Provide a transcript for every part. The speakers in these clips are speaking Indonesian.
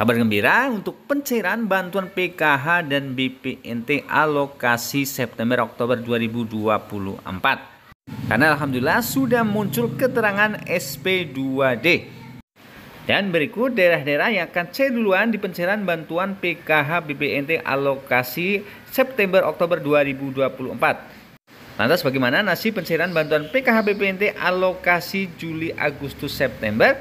Kabar gembira untuk pencairan bantuan PKH dan BPNT alokasi September-Oktober 2024. Karena Alhamdulillah sudah muncul keterangan SP2D. Dan berikut daerah-daerah yang akan cair duluan di pencairan bantuan PKH BPNT alokasi September-Oktober 2024. Lantas bagaimana nasib pencairan bantuan PKH BPNT alokasi Juli, Agustus, September?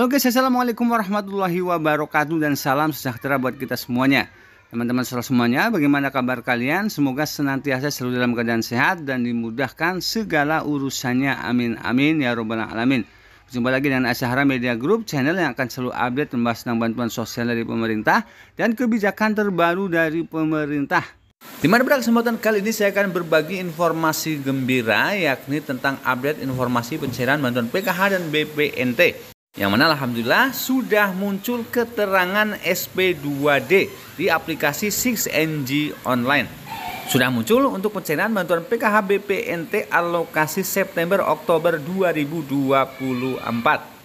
Halo guys, assalamualaikum warahmatullahi wabarakatuh dan salam sejahtera buat kita semuanya. Teman-teman saudara semuanya, bagaimana kabar kalian? Semoga senantiasa selalu dalam keadaan sehat dan dimudahkan segala urusannya. Amin amin ya robbal alamin. Jumpa lagi dengan Asyahara Media Group, channel yang akan selalu update membahas tentang bantuan sosial dari pemerintah dan kebijakan terbaru dari pemerintah. Di mana pada kesempatan kali ini saya akan berbagi informasi gembira yakni tentang update informasi pencairan bantuan PKH dan BPNT yang mana Alhamdulillah sudah muncul keterangan SP2D di aplikasi 6NG Online. Sudah muncul untuk pencairan bantuan PKH BPNT alokasi September-Oktober 2024.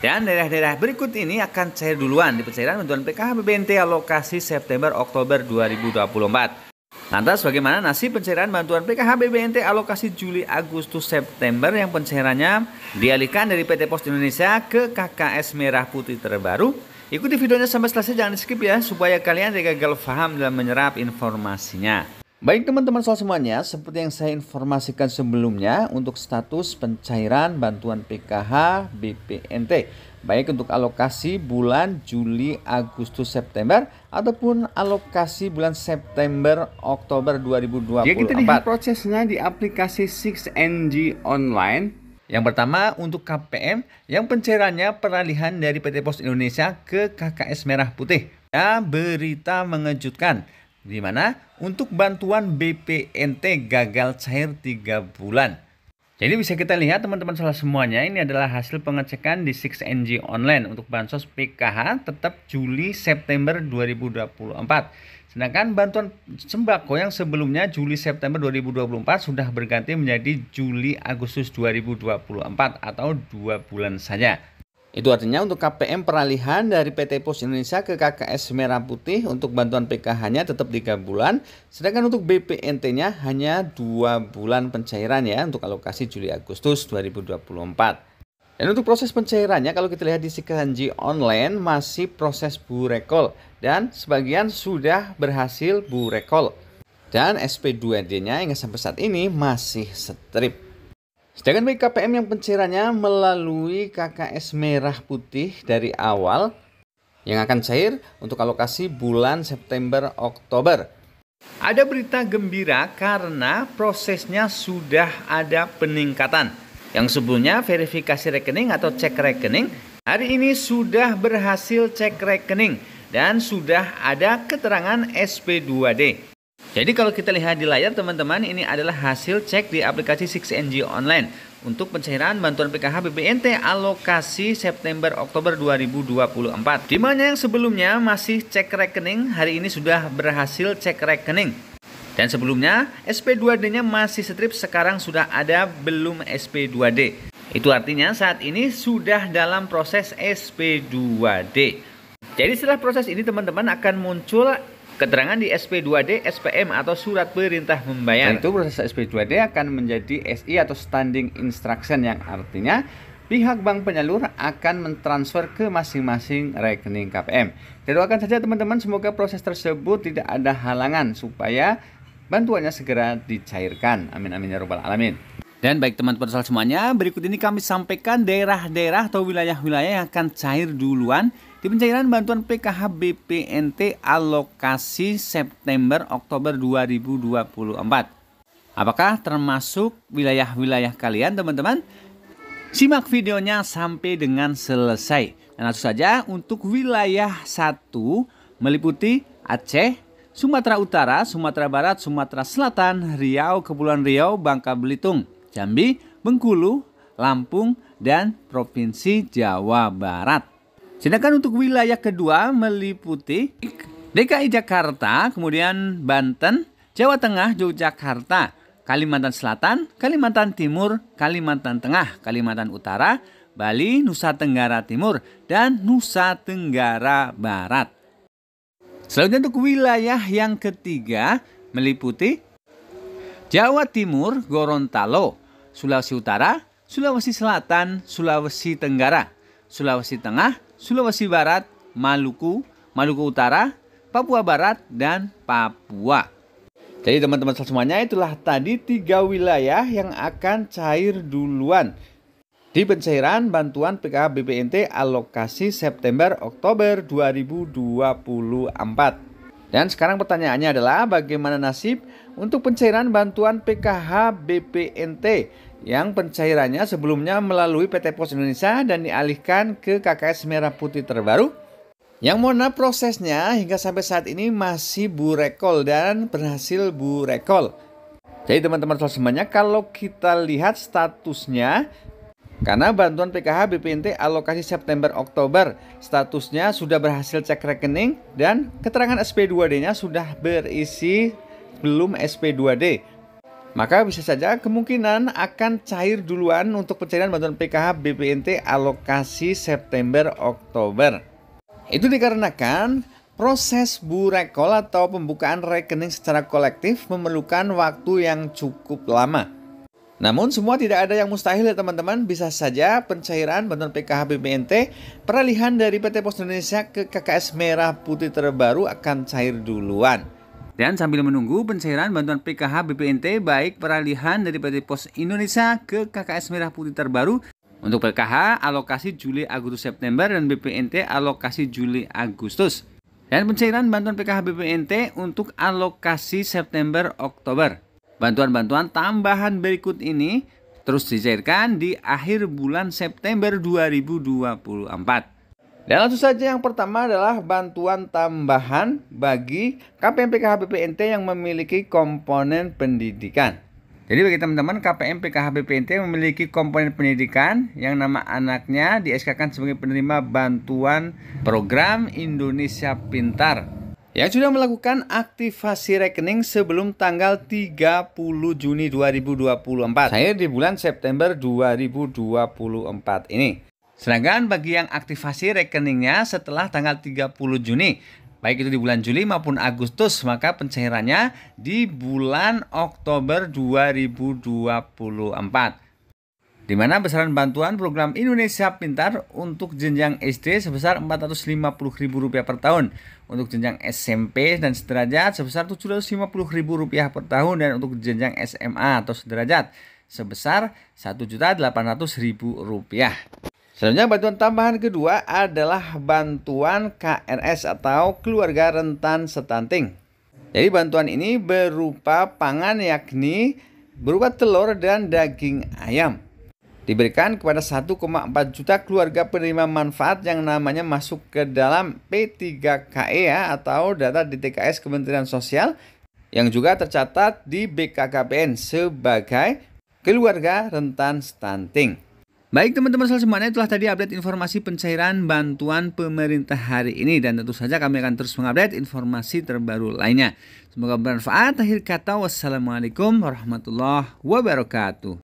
Dan daerah-daerah berikut ini akan cair duluan di pencairan bantuan PKH BPNT alokasi September-Oktober 2024. Lantas bagaimana nasib pencairan bantuan PKH BBNT alokasi Juli, Agustus, September yang pencairannya dialihkan dari PT Pos Indonesia ke KKS Merah Putih terbaru? Ikuti videonya sampai selesai jangan di skip ya supaya kalian tidak gagal paham dalam menyerap informasinya. Baik teman-teman soal semuanya, seperti yang saya informasikan sebelumnya untuk status pencairan bantuan PKH BPNT, baik untuk alokasi bulan Juli, Agustus, September ataupun alokasi bulan September, Oktober 2024. Ya kita lihat prosesnya di aplikasi 6NG online. Yang pertama untuk KPM yang pencairannya peralihan dari PT Pos Indonesia ke KKS Merah Putih. Ya, berita mengejutkan di mana untuk bantuan BPNT gagal cair 3 bulan. Jadi bisa kita lihat teman-teman salah semuanya ini adalah hasil pengecekan di 6NG online untuk bansos PKH tetap Juli September 2024. Sedangkan bantuan sembako yang sebelumnya Juli September 2024 sudah berganti menjadi Juli Agustus 2024 atau dua bulan saja. Itu artinya untuk KPM peralihan dari PT Pos Indonesia ke KKS Merah Putih untuk bantuan PKH-nya tetap 3 bulan, sedangkan untuk BPNT-nya hanya 2 bulan pencairan ya untuk alokasi Juli Agustus 2024. Dan untuk proses pencairannya kalau kita lihat di Sikanji online masih proses bu rekol dan sebagian sudah berhasil bu rekol. Dan SP2D-nya hingga sampai saat ini masih strip. Sedangkan BKPM yang pencairannya melalui KKS merah putih dari awal yang akan cair untuk alokasi bulan September Oktober. Ada berita gembira karena prosesnya sudah ada peningkatan. Yang sebelumnya verifikasi rekening atau cek rekening, hari ini sudah berhasil cek rekening dan sudah ada keterangan SP2D. Jadi kalau kita lihat di layar teman-teman ini adalah hasil cek di aplikasi 6NG Online untuk pencairan bantuan PKH BPNT alokasi September Oktober 2024. Di mana yang sebelumnya masih cek rekening, hari ini sudah berhasil cek rekening. Dan sebelumnya SP2D-nya masih strip, sekarang sudah ada belum SP2D. Itu artinya saat ini sudah dalam proses SP2D. Jadi setelah proses ini teman-teman akan muncul Keterangan di SP2D, SPM atau surat perintah membayar. Nah, itu proses SP2D akan menjadi SI atau standing instruction yang artinya pihak bank penyalur akan mentransfer ke masing-masing rekening KPM. Kita doakan saja teman-teman semoga proses tersebut tidak ada halangan supaya bantuannya segera dicairkan. Amin amin ya robbal alamin. Dan baik teman-teman semuanya, berikut ini kami sampaikan daerah-daerah atau wilayah-wilayah yang akan cair duluan di pencairan bantuan PKH BPNT alokasi September Oktober 2024. Apakah termasuk wilayah-wilayah kalian teman-teman? Simak videonya sampai dengan selesai. Dan langsung saja untuk wilayah 1 meliputi Aceh, Sumatera Utara, Sumatera Barat, Sumatera Selatan, Riau, Kepulauan Riau, Bangka Belitung, Jambi, Bengkulu, Lampung, dan Provinsi Jawa Barat. Sedangkan untuk wilayah kedua meliputi DKI Jakarta, kemudian Banten, Jawa Tengah, Yogyakarta, Kalimantan Selatan, Kalimantan Timur, Kalimantan Tengah, Kalimantan Utara, Bali, Nusa Tenggara Timur, dan Nusa Tenggara Barat. Selanjutnya untuk wilayah yang ketiga meliputi Jawa Timur, Gorontalo, Sulawesi Utara, Sulawesi Selatan, Sulawesi Tenggara, Sulawesi Tengah, Sulawesi Barat, Maluku, Maluku Utara, Papua Barat, dan Papua. Jadi teman-teman semuanya itulah tadi tiga wilayah yang akan cair duluan di pencairan bantuan PKH BPNT alokasi September Oktober 2024. Dan sekarang pertanyaannya adalah bagaimana nasib untuk pencairan bantuan PKH BPNT yang pencairannya sebelumnya melalui PT Pos Indonesia dan dialihkan ke KKS Merah Putih terbaru yang mana prosesnya hingga sampai saat ini masih bu rekol dan berhasil bu rekol. Jadi teman-teman semuanya kalau kita lihat statusnya karena bantuan PKH BPNT alokasi September Oktober statusnya sudah berhasil cek rekening dan keterangan SP2D-nya sudah berisi belum SP2D maka bisa saja kemungkinan akan cair duluan untuk pencairan bantuan PKH BPNT alokasi September-Oktober. Itu dikarenakan proses burekol atau pembukaan rekening secara kolektif memerlukan waktu yang cukup lama. Namun semua tidak ada yang mustahil ya teman-teman Bisa saja pencairan bantuan PKH BPNT Peralihan dari PT Pos Indonesia ke KKS Merah Putih terbaru akan cair duluan dan sambil menunggu pencairan bantuan PKH BPNT baik peralihan dari PT Pos Indonesia ke KKS Merah Putih terbaru untuk PKH alokasi Juli Agustus September dan BPNT alokasi Juli Agustus. Dan pencairan bantuan PKH BPNT untuk alokasi September Oktober. Bantuan-bantuan tambahan berikut ini terus dicairkan di akhir bulan September 2024. Dan langsung saja yang pertama adalah bantuan tambahan bagi KPM PKH BPNT yang memiliki komponen pendidikan. Jadi bagi teman-teman KPM PKH yang memiliki komponen pendidikan yang nama anaknya di SK kan sebagai penerima bantuan program Indonesia Pintar yang sudah melakukan aktivasi rekening sebelum tanggal 30 Juni 2024. Saya di bulan September 2024 ini. Sedangkan bagi yang aktivasi rekeningnya setelah tanggal 30 Juni, baik itu di bulan Juli maupun Agustus, maka pencairannya di bulan Oktober 2024 di mana besaran bantuan program Indonesia Pintar untuk jenjang SD sebesar Rp450.000 per tahun, untuk jenjang SMP dan sederajat sebesar Rp750.000 per tahun dan untuk jenjang SMA atau sederajat sebesar Rp1.800.000. Selanjutnya bantuan tambahan kedua adalah bantuan KRS atau keluarga rentan stunting. Jadi bantuan ini berupa pangan yakni berupa telur dan daging ayam. Diberikan kepada 1,4 juta keluarga penerima manfaat yang namanya masuk ke dalam P3KE ya, atau data DTKS Kementerian Sosial yang juga tercatat di BKKBN sebagai keluarga rentan stunting. Baik teman-teman semuanya itulah tadi update informasi pencairan bantuan pemerintah hari ini dan tentu saja kami akan terus mengupdate informasi terbaru lainnya. Semoga bermanfaat. Akhir kata wassalamualaikum warahmatullahi wabarakatuh.